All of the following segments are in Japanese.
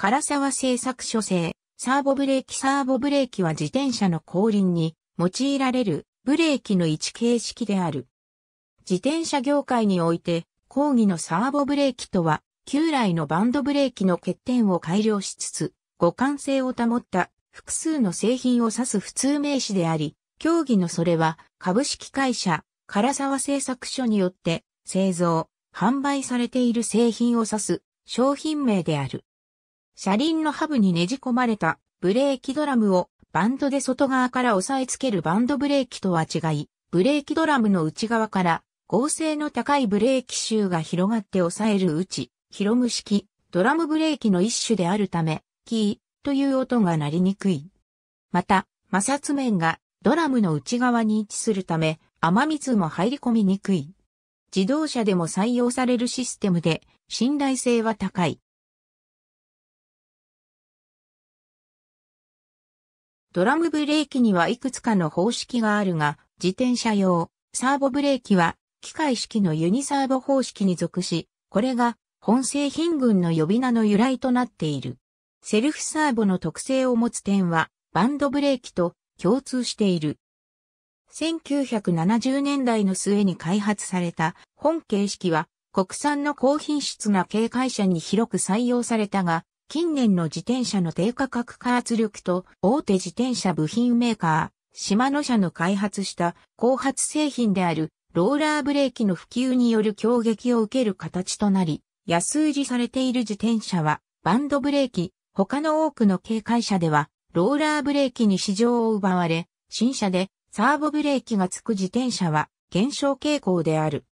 唐沢製作所製、サーボブレーキサーボブレーキは自転車の後輪に用いられるブレーキの位置形式である。自転車業界において、講義のサーボブレーキとは、旧来のバンドブレーキの欠点を改良しつつ、互換性を保った複数の製品を指す普通名詞であり、競技のそれは株式会社、唐沢製作所によって製造、販売されている製品を指す商品名である。車輪のハブにねじ込まれたブレーキドラムをバンドで外側から押さえつけるバンドブレーキとは違い、ブレーキドラムの内側から合成の高いブレーキ臭が広がって抑えるうち、広む式、ドラムブレーキの一種であるため、キーという音が鳴りにくい。また、摩擦面がドラムの内側に位置するため、雨水も入り込みにくい。自動車でも採用されるシステムで、信頼性は高い。ドラムブレーキにはいくつかの方式があるが、自転車用、サーボブレーキは、機械式のユニサーボ方式に属し、これが、本製品群の呼び名の由来となっている。セルフサーボの特性を持つ点は、バンドブレーキと共通している。1970年代の末に開発された本形式は国産の高品質な軽快車に広く採用されたが、近年の自転車の低価格化圧力と大手自転車部品メーカー、島野社の開発した後発製品であるローラーブレーキの普及による強撃を受ける形となり、安売りされている自転車はバンドブレーキ、他の多くの警戒車ではローラーブレーキに市場を奪われ、新車でサーボブレーキがつく自転車は減少傾向である。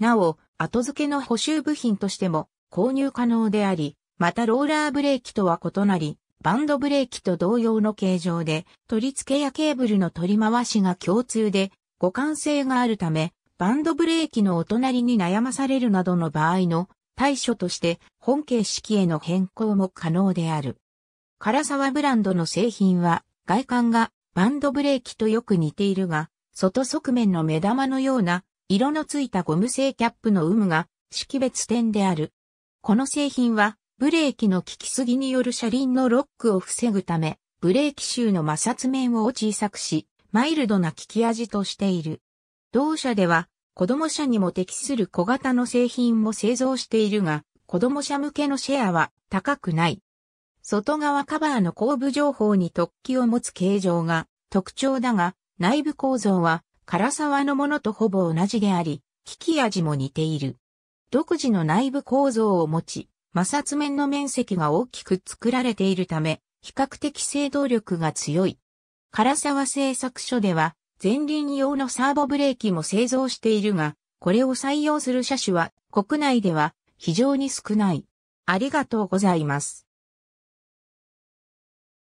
なお、後付けの補修部品としても購入可能であり、またローラーブレーキとは異なり、バンドブレーキと同様の形状で、取り付けやケーブルの取り回しが共通で、互換性があるため、バンドブレーキのお隣に悩まされるなどの場合の対処として本形式への変更も可能である。唐沢ブランドの製品は外観がバンドブレーキとよく似ているが、外側面の目玉のような色のついたゴム製キャップの有無が識別点である。この製品はブレーキの効きすぎによる車輪のロックを防ぐため、ブレーキシューの摩擦面を小さくし、マイルドな効き味としている。同社では、子供車にも適する小型の製品も製造しているが、子供車向けのシェアは高くない。外側カバーの後部情報に突起を持つ形状が特徴だが、内部構造は唐沢のものとほぼ同じであり、利き味も似ている。独自の内部構造を持ち、摩擦面の面積が大きく作られているため、比較的制動力が強い。唐沢製作所では、前輪用のサーボブレーキも製造しているが、これを採用する車種は国内では非常に少ない。ありがとうございます。